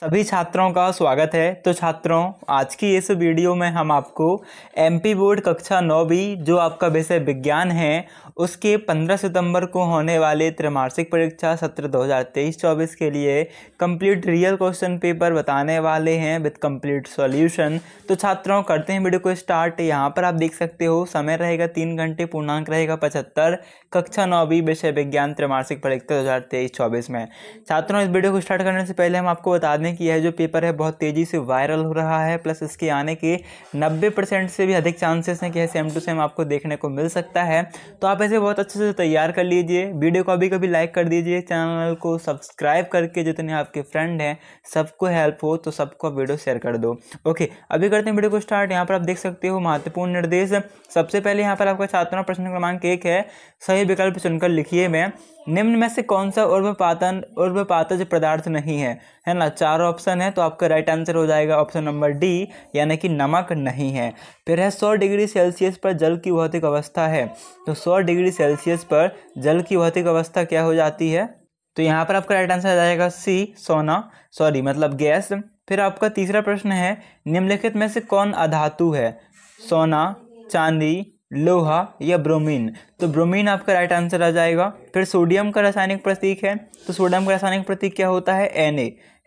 सभी छात्रों का स्वागत है तो छात्रों आज की इस वीडियो में हम आपको एमपी बोर्ड कक्षा नौ बी जो आपका विषय विज्ञान है उसके 15 सितंबर को होने वाले त्रैमासिक परीक्षा सत्र 2023-24 के लिए कंप्लीट रियल क्वेश्चन पेपर बताने वाले हैं विद कंप्लीट सॉल्यूशन तो छात्रों करते हैं वीडियो को स्टार्ट यहाँ पर आप देख सकते हो समय रहेगा तीन घंटे पूर्णांक रहेगा पचहत्तर कक्षा नौ बी विषय विज्ञान त्रैमासिक परीक्षा दो हज़ार में छात्रों इस वीडियो को स्टार्ट करने से पहले हम आपको बता दें ने कि यह जो पेपर है बहुत तेज़ी से वायरल हो रहा है प्लस इसके आने के 90 परसेंट से भी अधिक चांसेस हैं कि यह सेम टू सेम आपको देखने को मिल सकता है तो आप ऐसे बहुत अच्छे से तैयार कर लीजिए वीडियो को अभी कभी लाइक कर दीजिए चैनल को सब्सक्राइब करके जितने आपके फ्रेंड हैं सबको हेल्प हो तो सबको वीडियो शेयर कर दो ओके अभी करते हैं वीडियो को स्टार्ट यहाँ पर आप देख सकते हो महत्वपूर्ण निर्देश सबसे पहले यहाँ पर आपका छात्रों प्रश्न क्रमांक एक है सही विकल्प चुनकर लिखिए मैं निम्न में से कौन सा उर्व पातन उर्व पातज पदार्थ नहीं है है ना चार चार ऑप्शन है तो आपका राइट आंसर हो जाएगा ऑप्शन नंबर डी यानी कि नमक नहीं है फिर है सौ डिग्री सेल्सियस पर जल की भौतिक अवस्था है तो सौ डिग्री सेल्सियस पर जल की भौतिक अवस्था क्या हो जाती है तो यहाँ पर आपका राइट आंसर आ जाएगा सी सोना सॉरी मतलब गैस फिर आपका तीसरा प्रश्न है निम्नलिखित में से कौन अधातु है सोना चांदी लोहा या ब्रोमीन तो ब्रोमीन आपका राइट आंसर आ जाएगा फिर सोडियम का रासायनिक प्रतीक है तो सोडियम का रासायनिक प्रतीक क्या होता है एन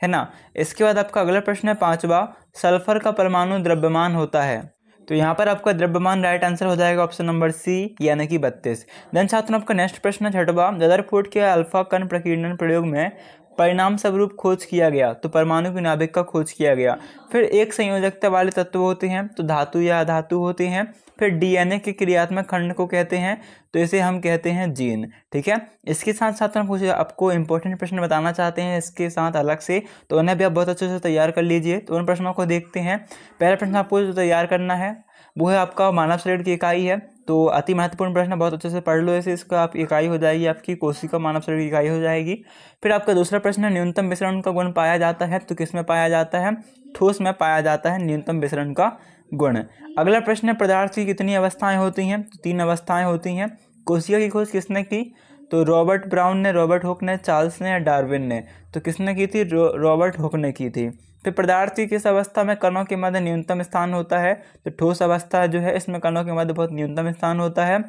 है ना इसके बाद आपका अगला प्रश्न है पांचवा सल्फर का परमाणु द्रव्यमान होता है तो यहाँ पर आपका द्रव्यमान राइट आंसर हो जाएगा ऑप्शन नंबर सी यानी कि बत्तीस देन छात्रों आपका नेक्स्ट प्रश्न है छठवा जदरफोर्ड के अल्फा कर्ण प्रकीर्णन प्रयोग में परिणाम स्वरूप खोज किया गया तो परमाणु की नाभिक का खोज किया गया फिर एक संयोजकता वाले तत्व होते हैं तो धातु या अधातु होते हैं फिर डीएनए के क्रियात्मक खंड को कहते हैं तो इसे हम कहते हैं जीन ठीक है इसके साथ साथ हम पूछे आपको इंपॉर्टेंट प्रश्न बताना चाहते हैं इसके साथ अलग से तो उन्हें भी आप बहुत अच्छे से तैयार कर लीजिए तो उन प्रश्नों को देखते हैं पहला प्रश्न आपको जो तैयार करना है वो है आपका मानव शरीर की इकाई है तो अति महत्वपूर्ण प्रश्न बहुत अच्छे से पढ़ लो ऐसे इसका आप इकाई हो जाएगी आपकी कोशिका मानव शरीर की इकाई हो जाएगी फिर आपका दूसरा प्रश्न न्यूनतम मिश्रण का गुण पाया जाता है तो किस में पाया जाता है ठोस में पाया जाता है न्यूनतम विसरण का गुण अगला प्रश्न है पदार्थ की कितनी अवस्थाएं होती हैं तो तीन अवस्थाएं होती हैं कोशिका की खोज किसने की तो रॉबर्ट ब्राउन ने रॉबर्ट हुक ने चार्ल्स ने या डार्विन ने तो किसने की थी रॉबर्ट हुक ने की थी फिर पदार्थ की किस अवस्था में कणों के मध्य न्यूनतम स्थान होता है तो ठोस अवस्था जो है इसमें कणों के मध्य बहुत न्यूनतम स्थान होता है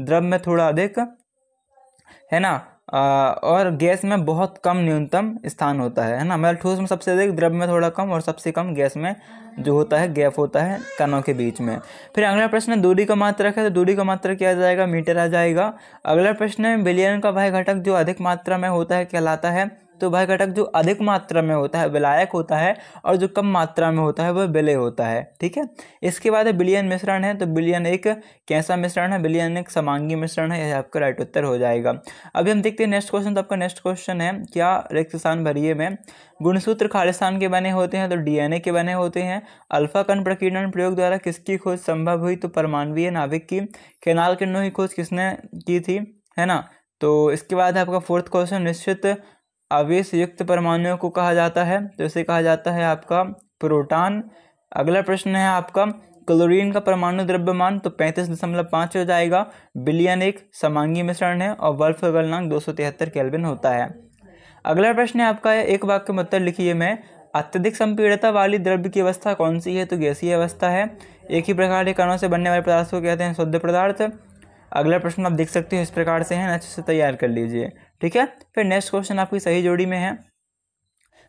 द्रव में थोड़ा अधिक है ना और गैस में बहुत कम न्यूनतम स्थान होता है है ना मतलब ठोस में सबसे अधिक द्रव में थोड़ा कम और सबसे कम गैस में जो होता है गैप होता है कणों के बीच में फिर अगला प्रश्न दूरी का मात्रक है तो दूरी का मात्रक क्या जाएगा मीटर आ जाएगा अगला प्रश्न है विलियन का वह घटक जो अधिक मात्रा में होता है कहलाता है तो वह घटक जो अधिक मात्रा में होता है विलायक होता है और जो कम मात्रा में होता है वह विलय होता है ठीक है इसके बाद बिलियन मिश्रण है तो बिलियन एक कैसा मिश्रण है बिलियन एक समांगी मिश्रण है यह आपका राइट उत्तर हो जाएगा अभी हम देखते हैं नेक्स्ट क्वेश्चन तो आपका नेक्स्ट क्वेश्चन है क्या रेक्सान भरिए में गुणसूत्र खालिस्तान के बने होते हैं तो डीएनए के बने होते हैं अल्फा कण प्रकीर्णन प्रयोग द्वारा किसकी खोज संभव हुई तो परमाणवीय नाभिक की केनाल किरणों की खोज किसने की थी है ना तो इसके बाद आपका फोर्थ क्वेश्चन निश्चित आवेश युक्त परमाणुओं को कहा जाता है तो इसे कहा जाता है आपका प्रोटॉन अगला प्रश्न है आपका क्लोरीन का परमाणु द्रव्यमान तो पैंतीस दशमलव पाँच हो जाएगा बिलियन एक समांगी मिश्रण है और वर्फ गलनांक दो सौ तिहत्तर केल्विन होता है अगला प्रश्न है आपका एक वाक्य में उत्तर लिखिए मैं अत्यधिक संपीड़ता वाली द्रव्य की अवस्था कौन सी है तो गैसीय अवस्था है एक ही प्रकार के कणों से बनने वाले पदार्थ को कहते हैं शुद्ध पदार्थ अगला प्रश्न आप देख सकते हो इस प्रकार से है अच्छे से तैयार कर लीजिए ठीक है फिर नेक्स्ट क्वेश्चन आपकी सही जोड़ी में है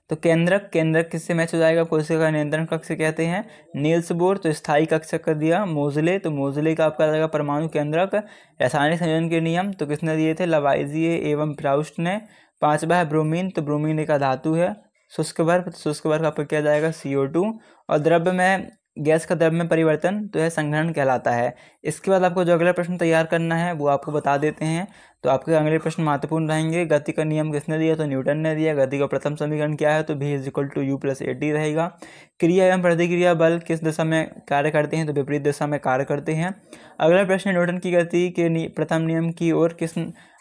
तो केंद्रक केंद्रक किससे मैच हो जाएगा कोशिका नियंत्रण कक्ष कहते हैं नील्स बोर तो स्थाई कक्ष कर दिया मोजले तो मोजले का आपका जाएगा परमाणु केंद्रक रासायनिक संयोजन के नियम तो किसने दिए थे लवाइजिए एवं प्राउस्ट ने पांचवा है ब्रोमीन तो ब्रोमीन एक धातु है शुष्क वर्ग तो शुष्क वर्ग आपका क्या जाएगा सी और द्रव्य में गैस का द्रव में परिवर्तन तो यह संग्रहण कहलाता है इसके बाद आपको जो अगला प्रश्न तैयार करना है वो आपको बता देते हैं तो आपके अगले प्रश्न महत्वपूर्ण रहेंगे गति का नियम किसने दिया तो न्यूटन ने दिया गति का प्रथम समीकरण क्या है तो भी is equal to U plus A D रहेगा क्रिया एवं प्रतिक्रिया बल किस दिशा में कार्य करते हैं तो विपरीत दिशा में कार्य करते हैं अगला प्रश्न न्यूटन की गति के प्रथम नियम की ओर किस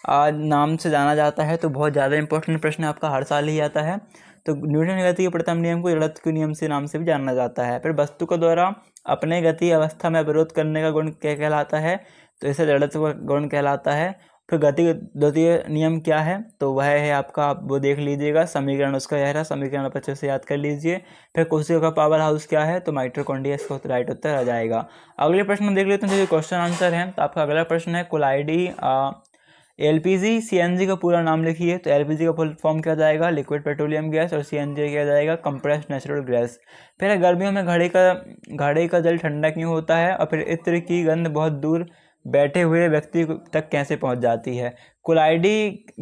नाम से जाना जाता है तो बहुत ज़्यादा इंपॉर्टेंट प्रश्न आपका हर साल ही आता है तो न्यूटन गति के प्रथम नियम को जड़त्व के नियम से नाम से भी जाना जाता है फिर वस्तु के द्वारा अपने गति अवस्था में अवरोध करने का गुण क्या कहलाता है तो इसे जड़त्व का गुण कहलाता है फिर गति द्वितीय नियम क्या है तो वह है आपका आप वो देख लीजिएगा समीकरण उसका यह रहा समीकरण आप अच्छे से याद कर लीजिए फिर कोशिका का पावर हाउस क्या है तो माइट्रोकोंडिया इसका राइट उत्तर आ जाएगा अगले प्रश्न देख लेते हैं जो क्वेश्चन आंसर है तो आपका अगला प्रश्न है कोलाइडी L P G C N G का पूरा नाम लिखिए तो एल पी जी का फुल फॉर्म क्या जाएगा लिक्विड पेट्रोलियम गैस और सी एन जी क्या जाएगा कंप्रेस नेचुरल गैस फिर गर्मियों में घड़े का घड़े का जल ठंडा क्यों होता है और फिर इत्र की गंध बहुत दूर बैठे हुए व्यक्ति तक कैसे पहुंच जाती है कुलाइडी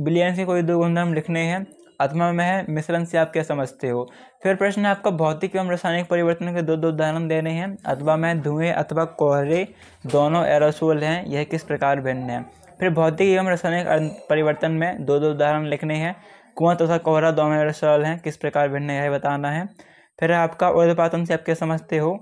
बिलियन से कोई दो गुणधर्म लिखने हैं आत्मा में है मिश्रण से आप क्या समझते हो फिर प्रश्न है आपका भौतिक एवं रासायनिक परिवर्तन के दो दो उदाहरण देने हैं अथवा में धुएं अथवा कोहरे दोनों एरोसोल हैं यह किस प्रकार भिन्न है फिर भौतिक एवं रासायनिक परिवर्तन में दो दो उदाहरण लिखने हैं कुआं तथा तो कोहरा दो में सरल हैं किस प्रकार भिन्न है बताना है फिर आपका उर्धपातन से आप क्या समझते हो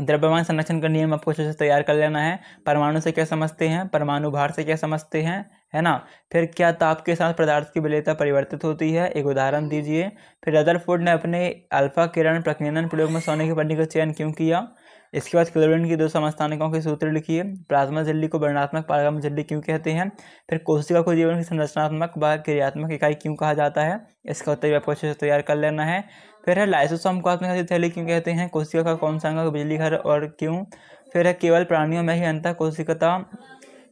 द्रव्यमान संरक्षण का नियम आपको अच्छे से तैयार कर लेना है परमाणु से क्या समझते हैं परमाणु भार से क्या समझते हैं है ना फिर क्या ताप के साथ पदार्थ की विलयता परिवर्तित होती है एक उदाहरण दीजिए फिर रदरफोर्ड ने अपने अल्फा किरण प्रक्रियन प्रयोग में सोने की पन्नी का चयन क्यों किया इसके बाद क्लोरीन की दो समस्थानिकों के सूत्र लिखिए प्लाज्मा झिल्ली को वर्णात्मक पारगम झिल्ली क्यों कहते हैं फिर कोशिका को जीवन की संरचनात्मक व क्रियात्मक इकाई क्यों कहा जाता है इसका उत्तर आपको अच्छे से तैयार कर लेना है फिर है लाइसोसोम को आत्मघाती थैली क्यों कहते हैं कोशिका का कौन सा अंग बिजली घर और क्यों फिर है केवल प्राणियों में ही अंतः कोशिकता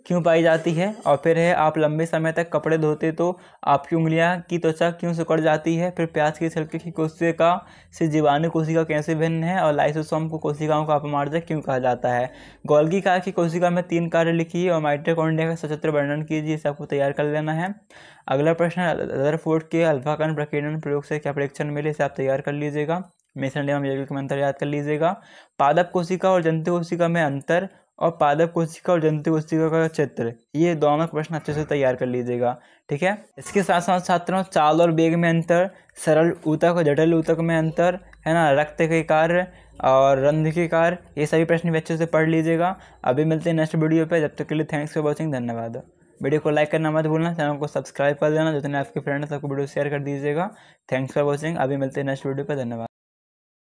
क्यों पाई जाती है और फिर है आप लंबे समय तक कपड़े धोते तो आपकी उंगलियां की त्वचा क्यों सुकड़ जाती है फिर प्याज के छिलके की कोशिका से जीवाणु कोशिका कैसे भिन्न है और लाइसोसोम को कोशिकाओं का अपमार्जक क्यों कहा जाता है गोल्गी कार की कोशिका में तीन कार्य लिखिए और माइट्रोकोडिया का सचित्र वर्णन कीजिए इसे आपको तैयार कर लेना है अगला प्रश्न रदरफोर्ड के अल्फाकन प्रकीर्णन प्रयोग से क्या परीक्षण मिले इसे आप तैयार कर लीजिएगा मेसन डेमा यौगिक के मंत्र याद कर लीजिएगा पादप कोशिका और जंतु कोशिका में अंतर और पादप कोशिका और जंतु कोशिका का क्षेत्र ये दोनों प्रश्न अच्छे से तैयार कर लीजिएगा ठीक है इसके साथ साथ छात्रों चाल और बेग में अंतर सरल ऊतक और जटिल ऊतक में अंतर है ना रक्त के कार्य और रंध के कार्य ये सभी प्रश्न भी अच्छे से पढ़ लीजिएगा अभी मिलते हैं नेक्स्ट वीडियो पे जब तक के लिए थैंक्स फॉर वॉचिंग धन्यवाद वीडियो को लाइक करना मत भूलना चैनल को सब्सक्राइब कर देना जितने आपके फ्रेंड सबको वीडियो शेयर कर दीजिएगा थैंक्स फॉर वॉचिंग अभी मिलते हैं नेक्स्ट वीडियो पर धन्यवाद